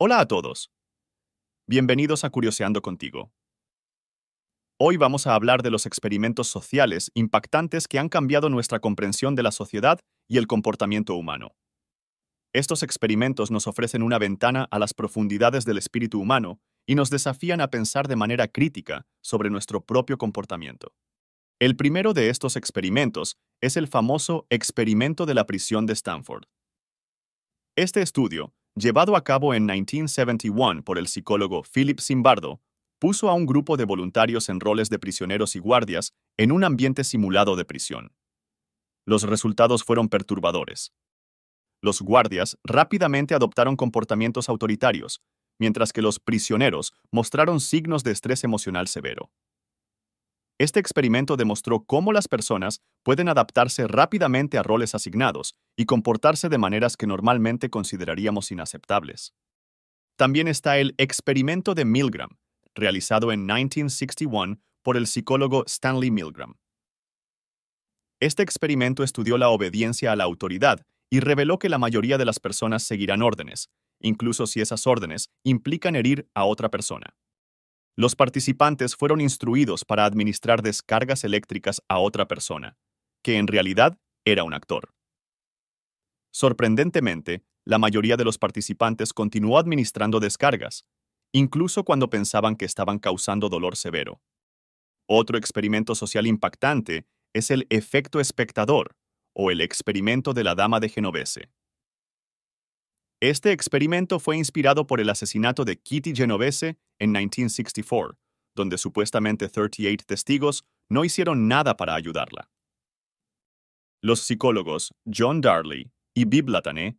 Hola a todos. Bienvenidos a Curioseando contigo. Hoy vamos a hablar de los experimentos sociales impactantes que han cambiado nuestra comprensión de la sociedad y el comportamiento humano. Estos experimentos nos ofrecen una ventana a las profundidades del espíritu humano y nos desafían a pensar de manera crítica sobre nuestro propio comportamiento. El primero de estos experimentos es el famoso experimento de la prisión de Stanford. Este estudio llevado a cabo en 1971 por el psicólogo Philip Zimbardo, puso a un grupo de voluntarios en roles de prisioneros y guardias en un ambiente simulado de prisión. Los resultados fueron perturbadores. Los guardias rápidamente adoptaron comportamientos autoritarios, mientras que los prisioneros mostraron signos de estrés emocional severo. Este experimento demostró cómo las personas pueden adaptarse rápidamente a roles asignados y comportarse de maneras que normalmente consideraríamos inaceptables. También está el experimento de Milgram, realizado en 1961 por el psicólogo Stanley Milgram. Este experimento estudió la obediencia a la autoridad y reveló que la mayoría de las personas seguirán órdenes, incluso si esas órdenes implican herir a otra persona. Los participantes fueron instruidos para administrar descargas eléctricas a otra persona, que en realidad era un actor. Sorprendentemente, la mayoría de los participantes continuó administrando descargas, incluso cuando pensaban que estaban causando dolor severo. Otro experimento social impactante es el efecto espectador, o el experimento de la dama de Genovese. Este experimento fue inspirado por el asesinato de Kitty Genovese en 1964, donde supuestamente 38 testigos no hicieron nada para ayudarla. Los psicólogos John Darley y Latané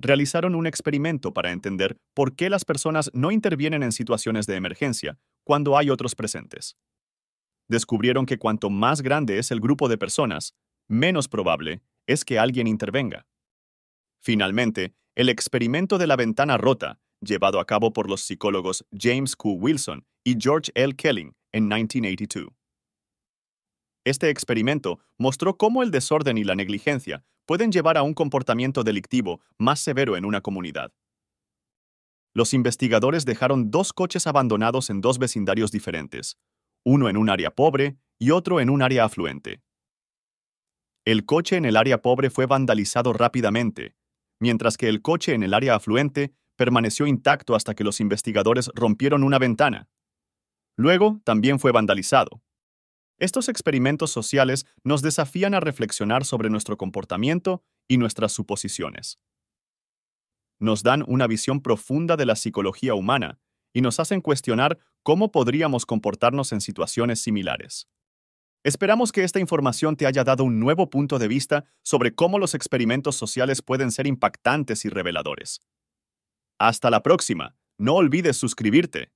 realizaron un experimento para entender por qué las personas no intervienen en situaciones de emergencia cuando hay otros presentes. Descubrieron que cuanto más grande es el grupo de personas, menos probable es que alguien intervenga. Finalmente, el experimento de la ventana rota, llevado a cabo por los psicólogos James Q. Wilson y George L. Kelling en 1982. Este experimento mostró cómo el desorden y la negligencia pueden llevar a un comportamiento delictivo más severo en una comunidad. Los investigadores dejaron dos coches abandonados en dos vecindarios diferentes, uno en un área pobre y otro en un área afluente. El coche en el área pobre fue vandalizado rápidamente, mientras que el coche en el área afluente permaneció intacto hasta que los investigadores rompieron una ventana. Luego, también fue vandalizado. Estos experimentos sociales nos desafían a reflexionar sobre nuestro comportamiento y nuestras suposiciones. Nos dan una visión profunda de la psicología humana y nos hacen cuestionar cómo podríamos comportarnos en situaciones similares. Esperamos que esta información te haya dado un nuevo punto de vista sobre cómo los experimentos sociales pueden ser impactantes y reveladores. Hasta la próxima. No olvides suscribirte.